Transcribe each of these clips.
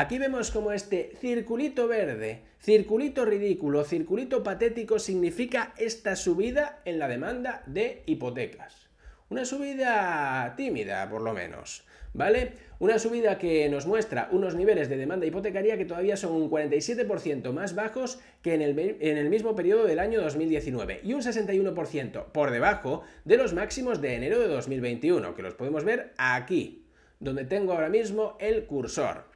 Aquí vemos como este circulito verde, circulito ridículo, circulito patético significa esta subida en la demanda de hipotecas. Una subida tímida, por lo menos, ¿vale? Una subida que nos muestra unos niveles de demanda hipotecaria que todavía son un 47% más bajos que en el, en el, mismo periodo del año 2019 y un 61% por debajo de los máximos de enero de 2021, que los podemos ver aquí, donde tengo ahora mismo el cursor.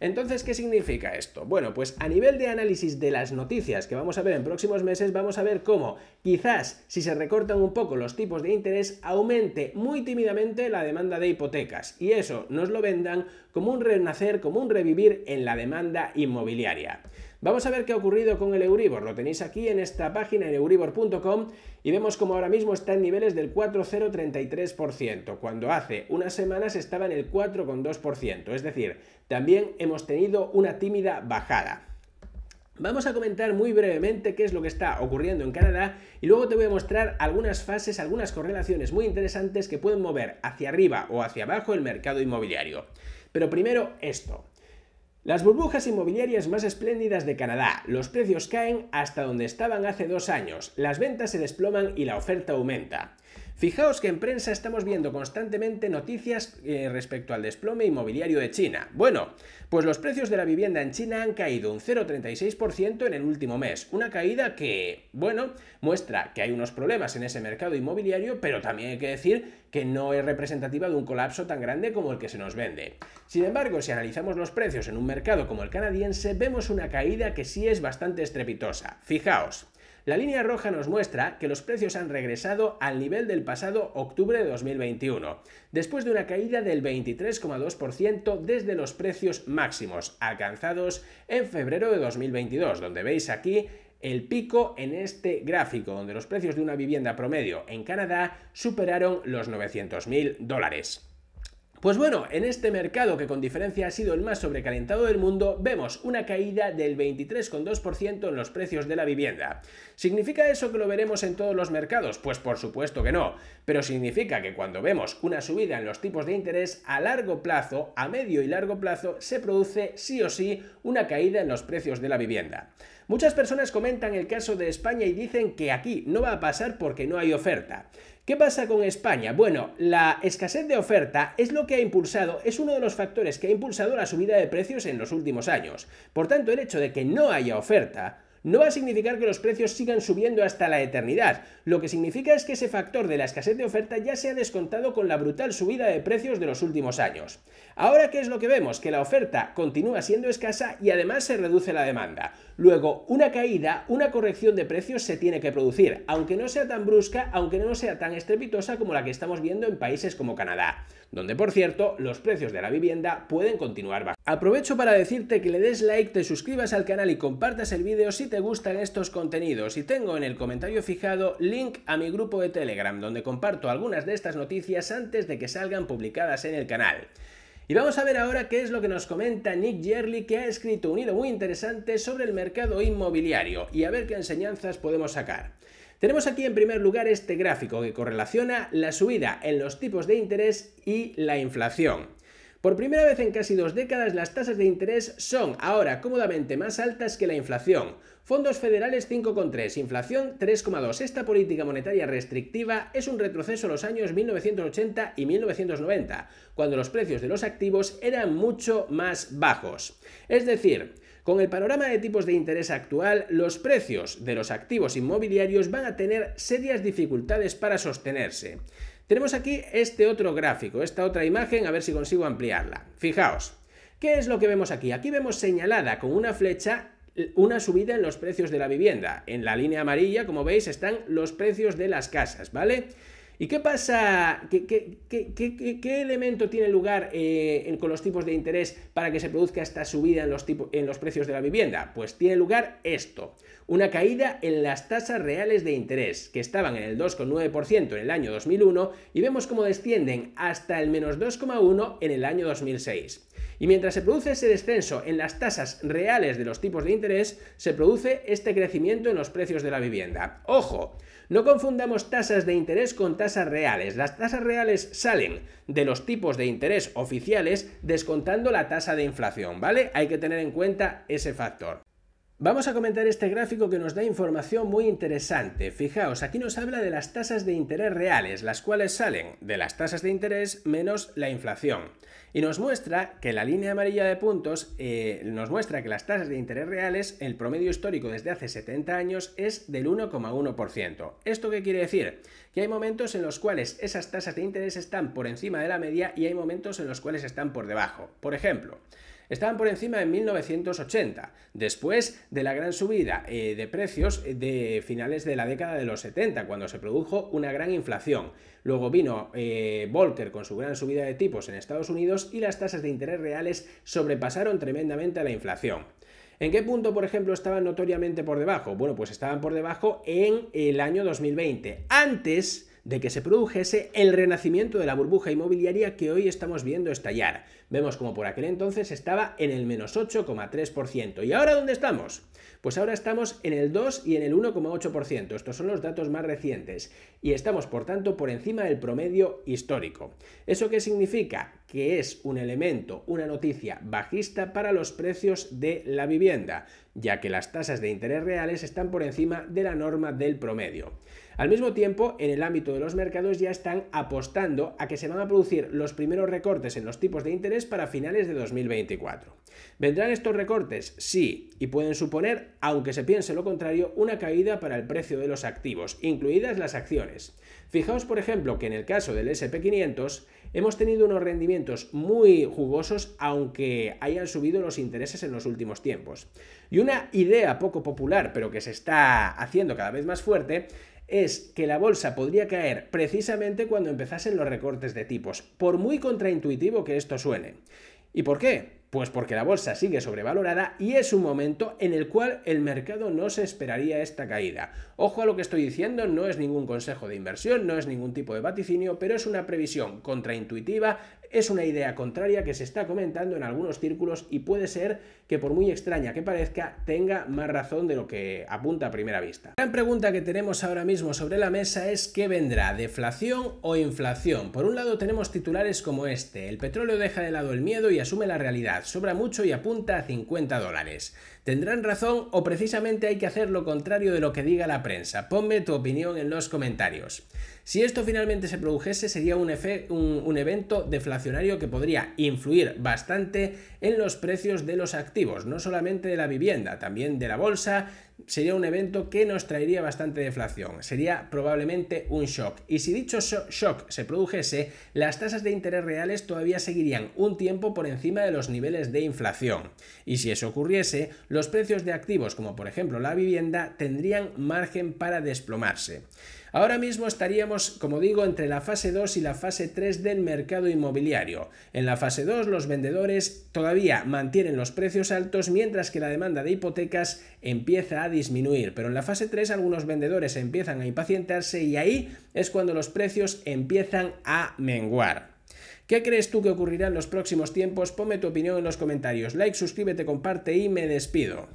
Entonces, ¿qué significa esto? Bueno, pues a nivel de análisis de las noticias que vamos a ver en próximos meses, vamos a ver cómo quizás si se recortan un poco los tipos de interés, aumente muy tímidamente la demanda de hipotecas y eso nos lo vendan como un renacer, como un revivir en la demanda inmobiliaria. Vamos a ver qué ha ocurrido con el Euribor. Lo tenéis aquí en esta página, en euribor.com, y vemos como ahora mismo está en niveles del 4,033%, cuando hace unas semanas estaba en el 4,2%. Es decir, también hemos tenido una tímida bajada. Vamos a comentar muy brevemente qué es lo que está ocurriendo en Canadá y luego te voy a mostrar algunas fases, algunas correlaciones muy interesantes que pueden mover hacia arriba o hacia abajo el mercado inmobiliario. Pero primero esto. Las burbujas inmobiliarias más espléndidas de Canadá. Los precios caen hasta donde estaban hace dos años, las ventas se desploman y la oferta aumenta. Fijaos que en prensa estamos viendo constantemente noticias eh, respecto al desplome inmobiliario de China. Bueno, pues los precios de la vivienda en China han caído un 0,36% en el último mes. Una caída que, bueno, muestra que hay unos problemas en ese mercado inmobiliario, pero también hay que decir que no es representativa de un colapso tan grande como el que se nos vende. Sin embargo, si analizamos los precios en un mercado como el canadiense, vemos una caída que sí es bastante estrepitosa. Fijaos. La línea roja nos muestra que los precios han regresado al nivel del pasado octubre de 2021, después de una caída del 23,2% desde los precios máximos alcanzados en febrero de 2022, donde veis aquí el pico en este gráfico, donde los precios de una vivienda promedio en Canadá superaron los 900.000 dólares. Pues bueno, en este mercado que con diferencia ha sido el más sobrecalentado del mundo, vemos una caída del 23,2% en los precios de la vivienda. ¿Significa eso que lo veremos en todos los mercados? Pues por supuesto que no, pero significa que cuando vemos una subida en los tipos de interés a largo plazo, a medio y largo plazo, se produce sí o sí una caída en los precios de la vivienda. Muchas personas comentan el caso de España y dicen que aquí no va a pasar porque no hay oferta. ¿Qué pasa con España? Bueno, la escasez de oferta es lo que ha impulsado, es uno de los factores que ha impulsado la subida de precios en los últimos años. Por tanto, el hecho de que no haya oferta no va a significar que los precios sigan subiendo hasta la eternidad. Lo que significa es que ese factor de la escasez de oferta ya se ha descontado con la brutal subida de precios de los últimos años. Ahora, ¿qué es lo que vemos? Que la oferta continúa siendo escasa y además se reduce la demanda. Luego, una caída, una corrección de precios se tiene que producir, aunque no sea tan brusca, aunque no sea tan estrepitosa como la que estamos viendo en países como Canadá donde por cierto los precios de la vivienda pueden continuar bajando. Aprovecho para decirte que le des like, te suscribas al canal y compartas el vídeo si te gustan estos contenidos y tengo en el comentario fijado link a mi grupo de Telegram donde comparto algunas de estas noticias antes de que salgan publicadas en el canal. Y vamos a ver ahora qué es lo que nos comenta Nick Jerley, que ha escrito un hilo muy interesante sobre el mercado inmobiliario y a ver qué enseñanzas podemos sacar. Tenemos aquí en primer lugar este gráfico que correlaciona la subida en los tipos de interés y la inflación. Por primera vez en casi dos décadas las tasas de interés son ahora cómodamente más altas que la inflación. Fondos federales 5,3, inflación 3,2. Esta política monetaria restrictiva es un retroceso a los años 1980 y 1990, cuando los precios de los activos eran mucho más bajos. Es decir, con el panorama de tipos de interés actual, los precios de los activos inmobiliarios van a tener serias dificultades para sostenerse. Tenemos aquí este otro gráfico, esta otra imagen, a ver si consigo ampliarla. Fijaos, ¿qué es lo que vemos aquí? Aquí vemos señalada con una flecha una subida en los precios de la vivienda. En la línea amarilla, como veis, están los precios de las casas, ¿vale? ¿Y qué pasa? ¿Qué, elemento tiene lugar eh, con los tipos de interés para que se produzca esta subida en los, en los precios de la vivienda? Pues tiene lugar esto, una caída en las tasas reales de interés, que estaban en el 2,9% en el año 2001 y vemos cómo descienden hasta el menos 2,1% en el año 2006. Y mientras se produce ese descenso en las tasas reales de los tipos de interés, se produce este crecimiento en los precios de la vivienda. Ojo, no confundamos tasas de interés con tasas reales. Las tasas reales salen de los tipos de interés oficiales descontando la tasa de inflación, ¿vale? Hay que tener en cuenta ese factor. Vamos a comentar este gráfico que nos da información muy interesante. Fijaos, aquí nos habla de las tasas de interés reales, las cuales salen de las tasas de interés menos la inflación. Y nos muestra que la línea amarilla de puntos eh, nos muestra que las tasas de interés reales, el promedio histórico desde hace 70 años es del 1,1%. ¿Esto qué quiere decir? Que hay momentos en los cuales esas tasas de interés están por encima de la media y hay momentos en los cuales están por debajo. Por ejemplo, estaban por encima en 1980, después de la gran subida eh, de precios eh, de finales de la década de los 70, cuando se produjo una gran inflación. Luego vino eh, Volcker con su gran subida de tipos en Estados Unidos y las tasas de interés reales sobrepasaron tremendamente a la inflación. ¿En qué punto, por ejemplo, estaban notoriamente por debajo? Bueno, pues estaban por debajo en el año 2020. Antes de que se produjese el renacimiento de la burbuja inmobiliaria que hoy estamos viendo estallar. Vemos como por aquel entonces estaba en el menos 8,3%. ¿Y ahora dónde estamos? Pues ahora estamos en el 2 y en el 1,8%. Estos son los datos más recientes. Y estamos, por tanto, por encima del promedio histórico. ¿Eso qué significa? que es un elemento, una noticia bajista para los precios de la vivienda, ya que las tasas de interés reales están por encima de la norma del promedio. Al mismo tiempo, en el ámbito de los mercados ya están apostando a que se van a producir los primeros recortes en los tipos de interés para finales de 2024. ¿Vendrán estos recortes? Sí, y pueden suponer, aunque se piense lo contrario, una caída para el precio de los activos, incluidas las acciones. Fijaos, por ejemplo, que en el caso del SP500 hemos tenido unos rendimientos muy jugosos, aunque hayan subido los intereses en los últimos tiempos. Y una idea poco popular, pero que se está haciendo cada vez más fuerte, es que la bolsa podría caer precisamente cuando empezasen los recortes de tipos, por muy contraintuitivo que esto suene. ¿Y por qué? Pues porque la bolsa sigue sobrevalorada y es un momento en el cual el mercado no se esperaría esta caída. Ojo a lo que estoy diciendo, no es ningún consejo de inversión, no es ningún tipo de vaticinio, pero es una previsión contraintuitiva es una idea contraria que se está comentando en algunos círculos y puede ser que por muy extraña que parezca tenga más razón de lo que apunta a primera vista. La gran pregunta que tenemos ahora mismo sobre la mesa es ¿qué vendrá? ¿Deflación o inflación? Por un lado tenemos titulares como este, el petróleo deja de lado el miedo y asume la realidad, sobra mucho y apunta a 50 dólares. ¿Tendrán razón o precisamente hay que hacer lo contrario de lo que diga la prensa? Ponme tu opinión en los comentarios. Si esto finalmente se produjese, sería un, un evento deflacionario que podría influir bastante en los precios de los activos, no solamente de la vivienda, también de la bolsa, sería un evento que nos traería bastante deflación, sería probablemente un shock. Y si dicho shock se produjese, las tasas de interés reales todavía seguirían un tiempo por encima de los niveles de inflación. Y si eso ocurriese, los precios de activos como por ejemplo la vivienda tendrían margen para desplomarse. Ahora mismo estaríamos, como digo, entre la fase 2 y la fase 3 del mercado inmobiliario. En la fase 2 los vendedores todavía mantienen los precios altos mientras que la demanda de hipotecas empieza a disminuir, pero en la fase 3 algunos vendedores empiezan a impacientarse y ahí es cuando los precios empiezan a menguar. ¿Qué crees tú que ocurrirá en los próximos tiempos? Ponme tu opinión en los comentarios, like, suscríbete, comparte y me despido.